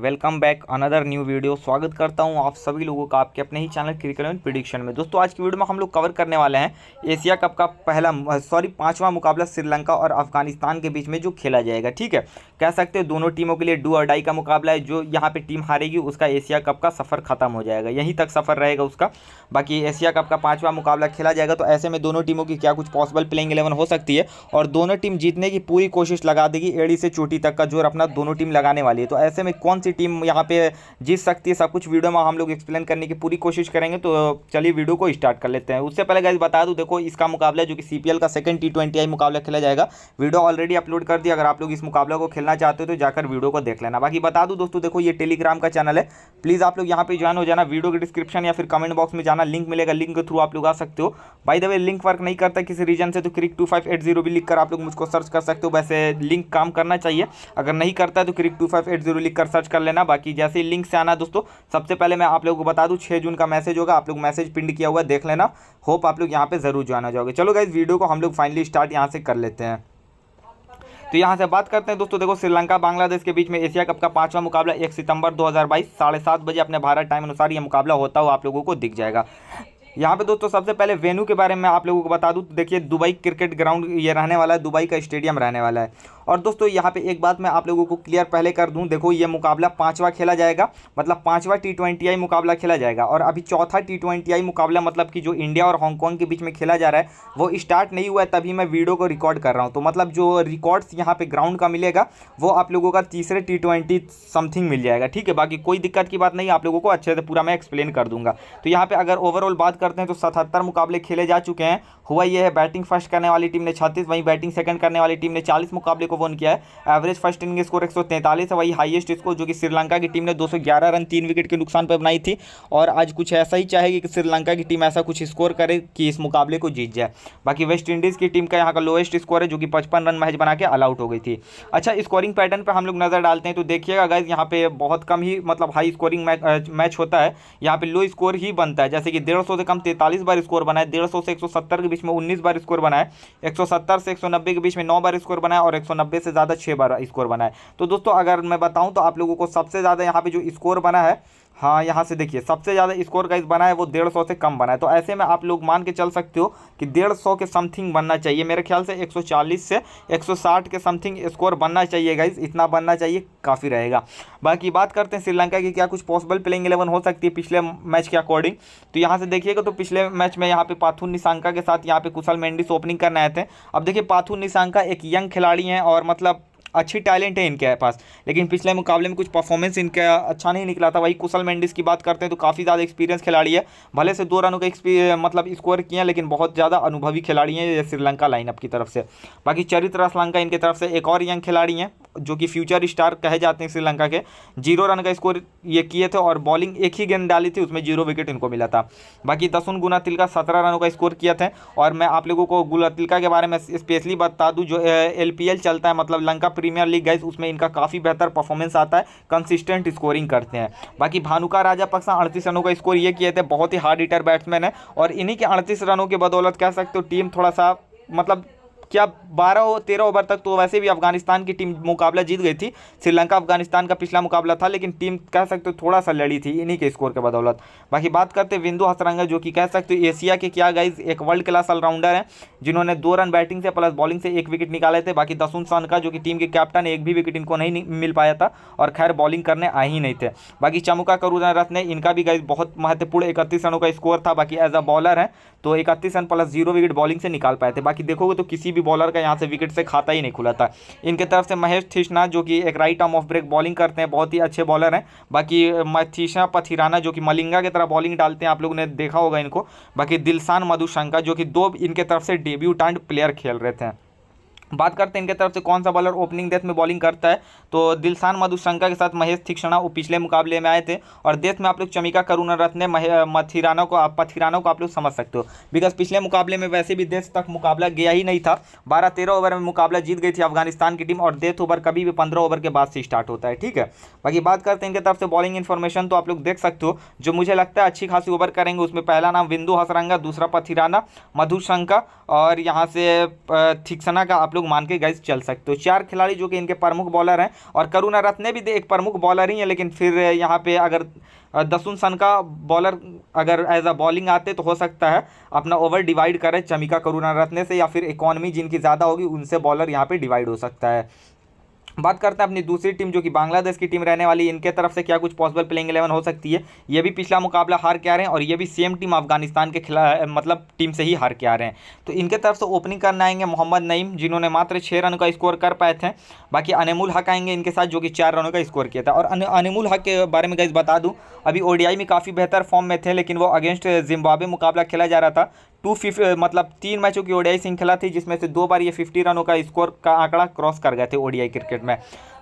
welcome back another new video स्वागत करता हूं आप सभी लोगों का आपके अपने ही चैनल क्रिकेट प्रिडिक्शन में दोस्तों आज की वीडियो में हम लोग कवर करने वाले हैं एशिया कप का पहला सॉरी पांचवा मुकाबला श्रीलंका और अफगानिस्तान के बीच में जो खेला जाएगा ठीक है कह सकते हो दोनों टीमों के लिए डू और डाई का मुकाबला है जो यहाँ पर टीम हारेगी उसका एशिया कप का सफ़र खत्म हो जाएगा यहीं तक सफ़र रहेगा उसका बाकी एशिया कप का पाँचवा मुकाबला खेला जाएगा तो ऐसे में दोनों टीमों की क्या कुछ पॉसिबल प्लेइंग इलेवन हो सकती है और दोनों टीम जीतने की पूरी कोशिश लगा देगी एड़ी से चोटी तक का जोर अपना दोनों टीम लगाने वाली है तो ऐसे में कौन सी टीम यहाँ पे जीत सकती है सब कुछ वीडियो में हम लोग एक्सप्लेन करने की पूरी कोशिश करेंगे तो चलिए वीडियो को स्टार्ट कर लेते हैं उससे पहले गैस बता दूँ देखो इसका मुकाबला जो कि सी का सेकंड टी ट्वेंटी मुकाबला खेला जाएगा वीडियो ऑलरेडी अपलोड कर दी अगर आप लोग इस मुकाबला को खेलना चाहते हो तो जाकर वीडियो को देख लेना बाकी बता दूँ दोस्तों देखो ये टेलीग्राम का चैनल है प्लीज़ आप लोग यहाँ पर ज्वाइन हो जाना वीडियो के डिस्क्रिप्शन या फिर कमेंट बॉक्स में जाना लिंक मिलेगा लिंक के थ्रू आप लोग आ सकते हो by the way link work नहीं करता किसी रीजन से तो Cric two five eight zero भी लिख आप लोग मुझको सर्च कर सकते हो वैसे लिंक काम करना चाहिए अगर नहीं करता है तो Cric two five eight zero लिख कर सर्च कर लेना बाकी जैसे ही लिंक से आना दोस्तों सबसे पहले मैं आप लोगों को बता दूँ छः जून का मैसेज होगा आप लोग मैसेज पिंड किया हुआ देख लेना होप आप लोग यहाँ पर जरूर ज्वाइन हो जाओगे चलो गाइज वीडियो को हम लोग फाइनली स्टार्ट यहाँ से कर लेते हैं तो यहाँ से बात करते हैं दोस्तों देखो श्रीलंका बांग्लादेश के बीच में एशिया कप का पांचवा मुकाबला 1 सितंबर 2022 हज़ार साढ़े सात बजे अपने भारत टाइम अनुसार ये मुकाबला होता हुआ आप लोगों को दिख जाएगा यहाँ पे दोस्तों सबसे पहले वेन्यू के बारे में आप लोगों को बता दूँ तो देखिए दुबई क्रिकेट ग्राउंड ये रहने वाला है दुबई का स्टेडियम रहने वाला है और दोस्तों यहाँ पे एक बात मैं आप लोगों को क्लियर पहले कर दूँ देखो ये मुकाबला पाँचवा खेला जाएगा मतलब पाँचवा टी ट्वेंटी आई मुकाबला खेला जाएगा और अभी चौथा टी ट्वेंटी आई मुकाबला मतलब कि जो इंडिया और हांगकॉन्ग के बीच में खेला जा रहा है वो स्टार्ट नहीं हुआ है तभी मैं वीडियो को रिकॉर्ड कर रहा हूँ तो मतलब जो रिकॉर्ड्स यहाँ पर ग्राउंड का मिलेगा वो आप लोगों का तीसरे टी ट्वेंटी समथिंग मिल जाएगा ठीक है बाकी कोई दिक्कत की बात नहीं आप लोगों को अच्छे से पूरा मैं एक्सप्लेन कर दूँगा तो यहाँ पर अगर ओवरऑल बात करते हैं तो सतहत्तर मुकाबले खेले जा चुके हैं हुआ यह है बैटिंग फर्स्ट करने वाली टीम ने छत्तीस वहीं बैटिंग सेकंड करने वाली टीम ने चालीस मुकाबले को वन किया है एवरेज फर्स्ट इनिंग स्कोर एक है वही हाइएस्ट स्कोर जो कि श्रीलंका की टीम ने दो रन तीन विकेट के नुकसान पर बनाई थी और आज कुछ ऐसा ही चाहेगी कि श्रीलंका की टीम ऐसा कुछ स्कोर करे कि इस मुकाबले को जीत जाए बाकी वेस्ट इंडीज़ की टीम का यहाँ का लोएस्ट स्कोर है जो कि पचपन रन महज बना के ऑल आउट हो गई थी अच्छा स्कोरिंग पैटर्न पर हम लोग नज़र डालते हैं तो देखिएगा गाइज यहाँ पे बहुत कम ही मतलब हाई स्कोरिंग मैच होता है यहाँ पे लो स्कोर ही बनता है जैसे कि डेढ़ से कम तैंतालीस बार स्कोर बनाए डेढ़ सौ से एक सौ सत्तर के बीच में उन्नीस बार स्कोर बनाए एक सौ सत्तर से एक सौ नब्बे के बीच में नौ बार स्कोर बनाए और एक से ज़्यादा छः बार स्कोर बनाए तो दोस्तों अगर मैं बताऊँ तो आप लोगों को सबसे ज़्यादा यहाँ पर जो स्कोर बना है हाँ यहाँ से देखिए सबसे ज़्यादा स्कोर का इस बना है वो डेढ़ सौ से कम बना है तो ऐसे में आप लोग मान के चल सकते हो कि डेढ़ सौ के समथिंग बनना चाहिए मेरे ख्याल से 140 से 160 के समथिंग स्कोर बनना चाहिए गाइज इतना बनना चाहिए काफ़ी रहेगा बाकी बात करते हैं श्रीलंका की क्या कुछ पॉसिबल प्लेइंग इलेवन हो सकती है पिछले मैच के अकॉर्डिंग तो यहाँ से देखिएगा तो पिछले मैच में यहाँ पे पाथुन निशांका के साथ यहाँ पे कुशल मेंडिस ओपनिंग करने आए थे अब देखिए पाथुन निशांका एक यंग खिलाड़ी हैं और मतलब अच्छी टैलेंट है इनके पास लेकिन पिछले मुकाबले में कुछ परफॉर्मेंस इनका अच्छा नहीं निकला था वही कुशल मेंडिस की बात करते हैं तो काफ़ी ज़्यादा एक्सपीरियंस खिलाड़ी है भले से दो रनों का मतलब स्कोर किया लेकिन बहुत ज़्यादा अनुभवी खिलाड़ी हैं श्रीलंका लाइनअप की तरफ से बाकी चरित्र श्रीलंका इनके तरफ से एक और यंग खिलाड़ी हैं जो कि फ्यूचर स्टार कहे जाते हैं श्रीलंका के जीरो रन का स्कोर ये किए थे और बॉलिंग एक ही गेंद डाली थी उसमें जीरो विकेट इनको मिला था बाकी दसुन गुना तिलका सत्रह रनों का स्कोर किया था और मैं आप लोगों को गुला तिलका के बारे में स्पेशली बता दूँ जो एल चलता है मतलब लंका प्रीमियर लीग गाइस उसमें इनका काफ़ी बेहतर परफॉर्मेंस आता है कंसिस्टेंट स्कोरिंग करते हैं बाकी भानुका राजा पक्सा अड़तीस रनों का स्कोर ये किए थे बहुत ही हार्ड हिटर बैट्समैन है और इन्हीं के अड़तीस रनों की बदौलत कह सकते हो टीम थोड़ा सा मतलब क्या बारह तेरह ओवर तक तो वैसे भी अफगानिस्तान की टीम मुकाबला जीत गई थी श्रीलंका अफगानिस्तान का पिछला मुकाबला था लेकिन टीम कह सकते हो थोड़ा सा लड़ी थी इन्हीं के स्कोर के बदौलत बाकी बात करते हैं विंदु हसरंगा जो कि कह सकते हो एशिया के क्या गाइज एक वर्ल्ड क्लास ऑलराउंडर हैं जिन्होंने दो रन बैटिंग से प्लस बॉलिंग से एक विकेट निकाले थे बाकी दसून सन का जो कि टीम के कैप्टन एक भी विकेट इनको नहीं मिल पाया था और खैर बॉलिंग करने आए ही नहीं थे बाकी चमुका रथ ने इनका भी गाइज बहुत महत्वपूर्ण इकतीस रनों का स्कोर था बाकी एज अ बॉलर है तो इकतीस run plus zero wicket bowling से निकाल पाए थे बाकी देखोगे तो किसी भी भी बॉलर का यहाँ से विकेट से खाता ही नहीं खुला था इनके तरफ से महेश थीशना जो कि एक right arm off break bowling करते हैं बहुत ही अच्छे बॉलर हैं बाकी मथीशा पथिराना जो कि मलिंगा की तरह बॉलिंग डालते हैं आप लोगों ने देखा होगा इनको बाकी दिलसान मधुशंका जो कि दो इनके तरफ से डेब्यूटांट प्लेयर खेल रहे थे बात करते हैं इनके तरफ से कौन सा बॉलर ओपनिंग डेथ में बॉलिंग करता है तो दिलसान मधुशंका के साथ महेश थिक्षणा वो पिछले मुकाबले में आए थे और देश में आप लोग चमिका करुणा रत्ने मथिराना को आप पथिराना को आप लोग समझ सकते हो बिकॉज पिछले मुकाबले में वैसे भी देश तक मुकाबला गया ही नहीं था बारह तेरह ओवर में मुकाबला जीत गई थी अफगानिस्तान की टीम और डेथ ओवर कभी भी पंद्रह ओवर के बाद से स्टार्ट होता है ठीक है बाकी बात करते हैं इनके तरफ से बॉलिंग इन्फॉर्मेशन तो आप लोग देख सकते हो जो मुझे लगता है अच्छी खासी ओवर करेंगे उसमें पहला नाम विंदु हसरंगा दूसरा पथिराना मधुशंका और यहाँ से थिक्सना का आप लोग लोग मान के गाइज चल सकते हो चार खिलाड़ी जो कि इनके प्रमुख बॉलर हैं और करुणा रत्ने भी एक प्रमुख बॉलर ही हैं लेकिन फिर यहाँ पे अगर दसुन सन का बॉलर अगर एज अ बॉलिंग आते तो हो सकता है अपना ओवर डिवाइड करें चमिका करुणा रत्ने से या फिर इकॉनमी जिनकी ज़्यादा होगी उनसे बॉलर यहाँ पर डिवाइड हो सकता है बात करते हैं अपनी दूसरी टीम जो कि बांग्लादेश की टीम रहने वाली इनके तरफ से क्या कुछ पॉसिबल प्लेइंग इलेवन हो सकती है ये भी पिछला मुकाबला हार के आ रहे हैं और ये भी सेम टीम अफगानिस्तान के खिला मतलब टीम से ही हार के आ रहे हैं तो इनके तरफ से ओपनिंग करने आएंगे मोहम्मद नईम जिन्होंने मात्र छः रन का स्कोर कर पाए थे बाकी अनिमुल हक आएंगे इनके साथ जो कि चार रनों का स्कोर किया था और अनिमुल हक के बारे में गई बता दूँ अभी ओडीआई में काफ़ी बेहतर फॉर्म में थे लेकिन वो अगेंस्ट जिम्बाबे मुकाबला खेला जा रहा था टू uh, मतलब तीन मैचों की ओडीआई श्रृंखला थी जिसमें से दो बार ये फिफ्टी रनों का स्कोर का आंकड़ा क्रॉस कर गए थे ओडीआई क्रिकेट में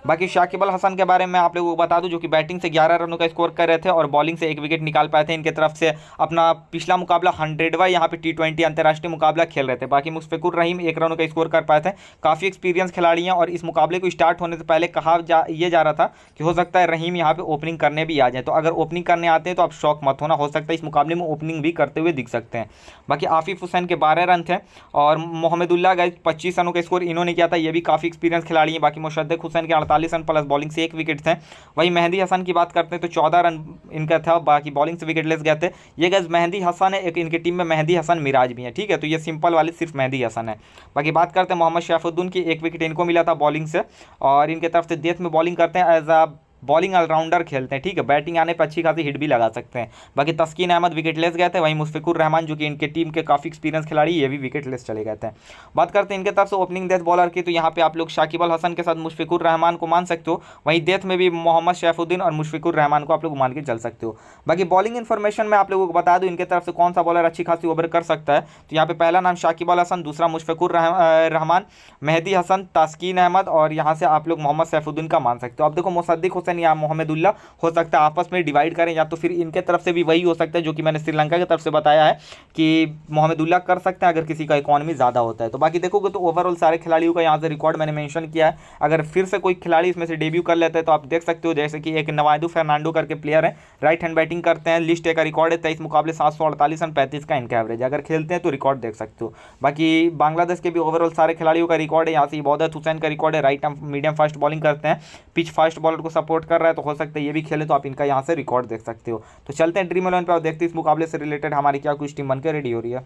बाकी शाकिबल हसन के बारे में आप लोगों को बता दूं जो कि बैटिंग से 11 रनों का स्कोर कर रहे थे और बॉलिंग से एक विकेट निकाल पाए थे इनके तरफ से अपना पिछला मुकाबला हंड्रेडवा यहाँ पे टी ट्वेंटी अंतर्राष्ट्रीय मुकाबला खेल रहे थे बाकी मुस्फिकुर रहीम एक रनों का स्कोर कर पाए थे काफ़ी एक्सपीरियंस खिलाड़ी हैं और इस मुकाबले को स्टार्ट होने से पहले कहा जा ये जा रहा था कि हो सकता है रहीम यहाँ पर ओपनिंग करने भी आ जाए तो अगर ओपनिंग करने आते हैं तो आप शौक मत होना हो सकता है इस मुकाबले में ओपनिंग भी करते हुए दिख सकते हैं बाकी आफिफ हुसैन के बारह रन थे और मोहम्मदुल्ला गए पच्चीस रनों का स्कोर इन्होंने किया था ये भी काफ़ी एक्सपीरियंस खिलाड़ी हैं बाकी मुशद हुसैन के सैंतालीस रन प्लस बॉलिंग से एक विकेट थे वहीं मेहंदी हसन की बात करते हैं तो चौदह रन इनका था बाकी बॉलिंग से विकेट लेस गए थे ये गैस मेहंदी हसन है एक इनकी टीम में मेहंदी हसन मिराज भी है ठीक है तो ये सिंपल वाली सिर्फ मेहंदी हसन है बाकी बात करते हैं मोहम्मद शैफुद्दीन की एक विकेट इनको मिला था बॉलिंग से और इनके तरफ से देश में बॉलिंग करते हैं एज अ बॉलिंग ऑलराउंडर खेलते हैं ठीक है बैटिंग आने पर अच्छी खासी हिट भी लगा सकते हैं बाकी तस्कीन अहमद विकेटलेस गए थे वहीं मुस्फिकुर रहमान जो कि इनके टीम के काफ़ी एक्सपीरियंस खिलाड़ी ये भी विकेटलेस चले गए थे बात करते हैं इनके तरफ से ओपनिंग डेथ बॉलर की तो यहाँ पे आप लोग शाकिब अल हसन के साथ मुशफिकुर रहमान को मान सकते हो वहीं डेथ में भी मोहम्मद शैफुद्दीन और मुशफिकुर रहमान को आप लोग मान के चल सकते हो बाकी बॉलिंग इन्फॉर्मेशन में आप लोगों को बता दूँ इनके तरफ से कौन सा बॉलर अच्छी खासी ओवर कर सकता है तो यहाँ पे पहला नाम शाकिब अल हसन दूसरा मुशफिकुर रहमान मेहदी हसन तस्कीन अहमद और यहाँ से आप लोग मोहम्मद सैफुद्दीन का मान सकते हो आप देखो मुसद्दिक हुसैन पाकिस्तान या मोहम्मदुल्ला हो सकता है आपस में डिवाइड करें या तो फिर इनके तरफ से भी वही हो सकता है जो कि मैंने श्रीलंका की तरफ से बताया है कि मोहम्मदुल्ला कर सकते हैं अगर किसी का इकॉनमी ज़्यादा होता है तो बाकी देखोगे तो ओवरऑल सारे खिलाड़ियों का यहाँ से रिकॉर्ड मैंने मैंशन किया है अगर फिर से कोई खिलाड़ी इसमें से डेब्यू कर लेता है तो आप देख सकते हो जैसे कि एक नवादू फर्नांडो करके प्लेयर है राइट हैंड बैटिंग करते हैं लिस्ट का रिकॉर्ड है तेईस मुकाबले सात सौ अड़तालीस रन पैंतीस का इनका एवरेज अगर खेलते हैं तो रिकॉर्ड देख सकते हो बाकी बांग्लादेश के भी ओवरऑल सारे खिलाड़ियों का रिकॉर्ड है यहाँ से इबादत हुसैन का रिकॉर्ड है राइट मीडियम फास्ट बॉलिंग करते हैं पिच फास्ट बॉलर को सपोर्ट सपोर्ट कर रहा है तो हो सकता है ये भी खेले तो आप इनका यहाँ से रिकॉर्ड देख सकते हो तो चलते हैं ड्रीम इलेवन पर और देखते हैं इस मुकाबले से रिलेटेड हमारी क्या कुछ टीम बनकर रेडी हो रही है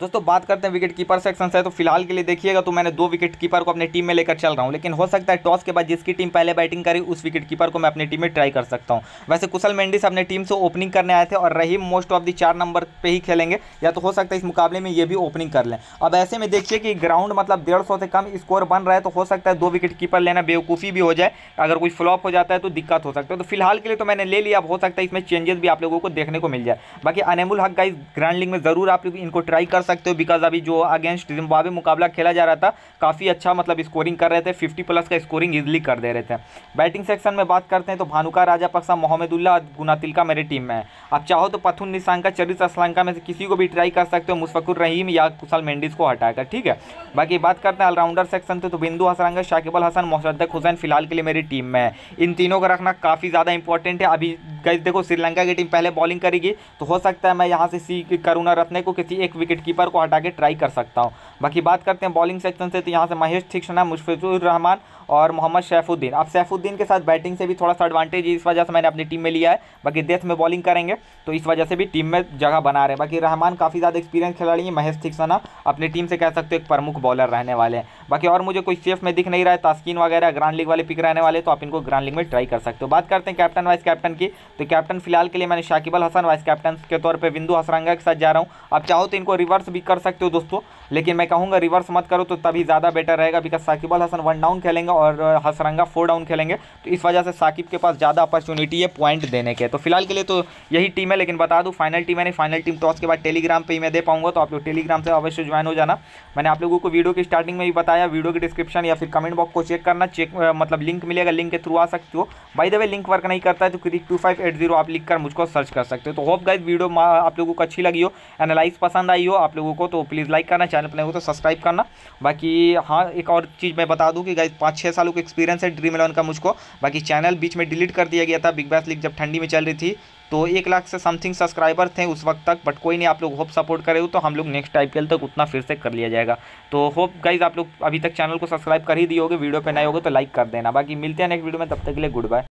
दोस्तों बात करते हैं विकेट कीपर सेक्शन से तो फिलहाल के लिए देखिएगा तो मैंने दो विकेट कीपर को अपनी टीम में लेकर चल रहा हूं लेकिन हो सकता है टॉस के बाद जिसकी टीम पहले बैटिंग करी उस विकेट कीपर को मैं अपनी टीम में ट्राई कर सकता हूं वैसे कुशल मेंडिस अपने टीम से ओपनिंग करने आए थे और रहीम मोस्ट ऑफ दी चार नंबर पर ही खेलेंगे या तो हो सकता है इस मुकाबले में ये भी ओपनिंग कर लें अब ऐसे में देखिए कि ग्राउंड मतलब डेढ़ से कम स्कोर बन रहा है तो हो सकता है दो विकेट कीपर लेना बेवकूफ़ी भी हो जाए अगर कुछ फ्लॉप हो जाता है तो दिक्कत हो सकता है तो फिलहाल के लिए तो मैंने ले लिया अब हो सकता है इसमें चेंजेस भी आप लोगों को देखने को मिल जाए बाकी अनेमुल हक का इस ग्रैंड में ज़रूर आप लोग इनको ट्राई कर कर सकते हो बिकॉज अभी जो अगेंस्ट जिम्बावे मुकाबला खेला जा रहा था काफ़ी अच्छा मतलब स्कोरिंग कर रहे थे फिफ्टी प्लस का स्कोरिंग ईजिली कर दे रहे थे बैटिंग सेक्शन में बात करते हैं तो भानुका राजा पक्सा मोहम्मदुल्ला गुनातिलका मेरी टीम में है आप चाहो तो पथुन निशांका चरित असलंका में से किसी को भी ट्राई कर सकते हो मुस्फकुर रहीम या कुशल मेंडिस को हटाकर ठीक है बाकी बात करते हैं ऑलराउंडर सेक्शन तो बिंदु हसरंगा शाकिबल हसन मोसद्दक हुसैन फिलहाल के लिए मेरी टीम में है इन तीनों का रखना काफ़ी ज़्यादा इंपॉर्टेंट है अभी कई देखो श्रीलंका की टीम पहले बॉलिंग करेगी तो हो सकता है मैं यहाँ से सी करुणा रत्ने को किसी एक विकेट कीपर को हटा के ट्राई कर सकता हूँ बाकी बात करते हैं बॉलिंग सेक्शन से तो यहाँ से महेश थीक्षणा मुशफिजुर रहमान और मोहम्मद सैफुद्दीन अब सैफुद्दीन के साथ बैटिंग से भी थोड़ा सा एडवांटेज है इस वजह से मैंने अपनी टीम में लिया है बाकी डेथ में बॉलिंग करेंगे तो इस वजह से भी टीम में जगह बना रहे हैं बाकी रहमान काफ़ी ज़्यादा एक्सपीरियंस खिलाड़ी है महेश थिक्सना अपनी टीम से कह सकते हो एक प्रमुख बॉलर रहने वाले हैं बाकी और मुझे कोई सेफ में दिख नहीं रहा है तास्किन वगैरह ग्रांड लीग वाले पिक रहने वाले तो आप इनको ग्रांड लीग में ट्राई कर सकते हो बात करते हैं कैप्टन वाइस कैप्टन की तो कैप्टन फिलहाल के लिए मैंने शाकिब अल हसन वाइस कैप्टन के तौर पर बिंदु हसरंगा के साथ जा रहा हूँ आप चाहो तो इनको रिवर्स भी कर सकते हो दोस्तों लेकिन मैं कहूँगा रिवर्स मत करो तो तभी ज़्यादा बेटर रहेगा because Shakib Al Hasan one down खेलेंगे और हसरंगा फोर डाउन खेलेंगे तो इस वजह से साकिब के पास ज़्यादा अपॉर्चुनिटी है पॉइंट देने के तो फिलहाल के लिए तो यही टीम है लेकिन बता दूँ फाइनल टीम है फाइनल टीम टॉस के बाद टेलीग्राम पर ही मैं दे पाऊँगा तो आप लोग टेलीग्राम से अवश्य ज्वाइन हो जाना मैंने आप लोगों को वीडियो की स्टार्टिंग में भी बताया वीडियो के डिस्क्रिप्शन या फिर कमेंट बॉक्स को चेक करना चेक मतलब लिंक मिलेगा लिंक के थ्रू आ सकते हो by the way link work नहीं करता है तो Cric two five eight zero आप लिख कर मुझको सर्च कर सकते हो तो होप गाइज वीडियो आप लोगों को अच्छी लगी हो एनालाइज पसंद आई हो आप लोगों को तो प्लीज़ लाइक करना चैनल पर नहीं हो तो सब्सक्राइब करना बाकी हाँ एक और चीज़ मैं बता दूँ कि गाइज पाँच छः सालों का एक्सपीरियंस है ड्रीम इलेवन का मुझको बाकी चैनल बीच में डिलीट कर दिया गया था बिग बैस लीग जब ठंडी में चल रही थी तो एक लाख से समथिंग सब्सक्राइबर थे उस वक्त तक बट कोई नहीं आप लोग होप सपोर्ट करे हो तो हम लोग नेक्स्ट आई तक उतना फिर से कर लिया जाएगा तो होप गाइज आप लोग अभी तक चैनल को सब्सक्राइब कर ही दिए होगे वीडियो पर नए होगे तो लाइक कर देना बाकी मिलते हैं नेक्स्ट वीडियो में तब तक के लिए गुड बाय